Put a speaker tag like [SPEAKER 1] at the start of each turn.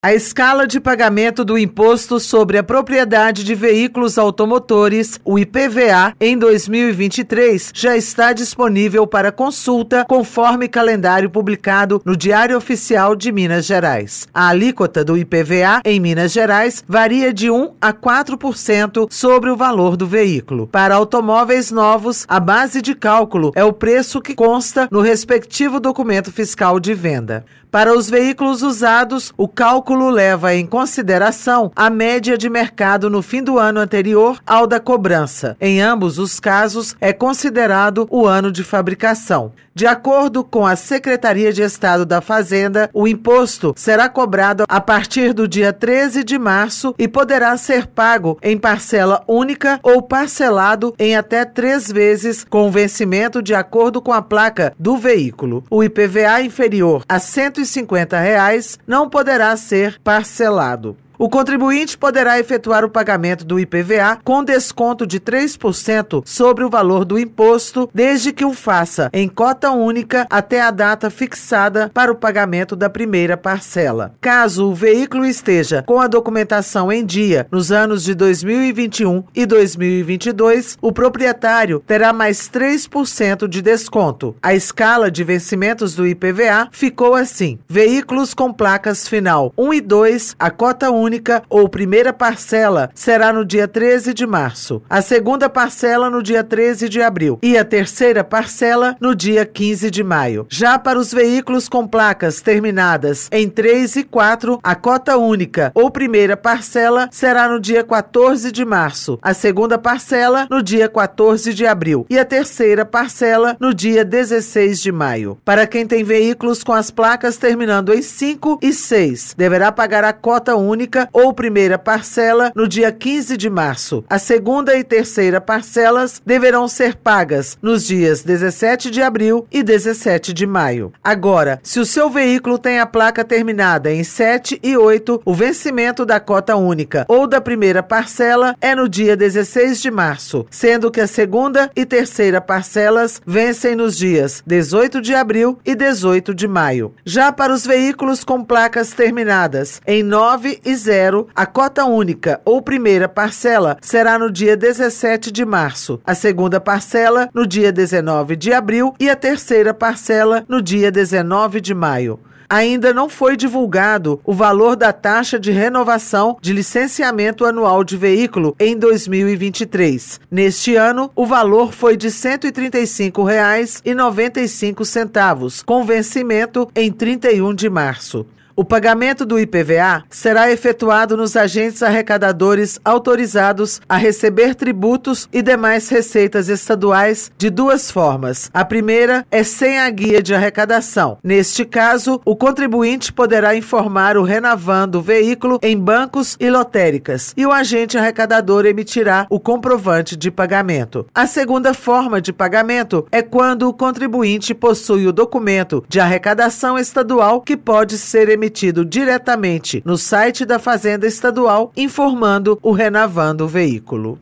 [SPEAKER 1] A escala de pagamento do Imposto sobre a Propriedade de Veículos Automotores, o IPVA, em 2023 já está disponível para consulta conforme calendário publicado no Diário Oficial de Minas Gerais. A alíquota do IPVA em Minas Gerais varia de 1 a 4% sobre o valor do veículo. Para automóveis novos, a base de cálculo é o preço que consta no respectivo documento fiscal de venda. Para os veículos usados, o cálculo cálculo leva em consideração a média de mercado no fim do ano anterior ao da cobrança. Em ambos os casos, é considerado o ano de fabricação. De acordo com a Secretaria de Estado da Fazenda, o imposto será cobrado a partir do dia 13 de março e poderá ser pago em parcela única ou parcelado em até três vezes, com vencimento de acordo com a placa do veículo. O IPVA inferior a R$ 150 reais não poderá ser parcelado. O contribuinte poderá efetuar o pagamento do IPVA com desconto de 3% sobre o valor do imposto, desde que o faça em cota única até a data fixada para o pagamento da primeira parcela. Caso o veículo esteja com a documentação em dia nos anos de 2021 e 2022, o proprietário terá mais 3% de desconto. A escala de vencimentos do IPVA ficou assim: veículos com placas final 1 e 2, a cota única única ou primeira parcela será no dia 13 de março, a segunda parcela no dia 13 de abril e a terceira parcela no dia 15 de maio. Já para os veículos com placas terminadas em 3 e 4, a cota única ou primeira parcela será no dia 14 de março, a segunda parcela no dia 14 de abril e a terceira parcela no dia 16 de maio. Para quem tem veículos com as placas terminando em 5 e 6, deverá pagar a cota única única ou primeira parcela no dia 15 de março. A segunda e terceira parcelas deverão ser pagas nos dias 17 de abril e 17 de maio. Agora, se o seu veículo tem a placa terminada em 7 e 8, o vencimento da cota única ou da primeira parcela é no dia 16 de março, sendo que a segunda e terceira parcelas vencem nos dias 18 de abril e 18 de maio. Já para os veículos com placas terminadas em 9 e 0, zero, a cota única ou primeira parcela será no dia 17 de março, a segunda parcela no dia 19 de abril e a terceira parcela no dia 19 de maio. Ainda não foi divulgado o valor da taxa de renovação de licenciamento anual de veículo em 2023. Neste ano, o valor foi de R$ 135,95, com vencimento em 31 de março. O pagamento do IPVA será efetuado nos agentes arrecadadores autorizados a receber tributos e demais receitas estaduais de duas formas. A primeira é sem a guia de arrecadação. Neste caso, o contribuinte poderá informar o Renavan do veículo em bancos e lotéricas e o agente arrecadador emitirá o comprovante de pagamento. A segunda forma de pagamento é quando o contribuinte possui o documento de arrecadação estadual que pode ser emitido diretamente no site da Fazenda Estadual, informando o renovando o veículo.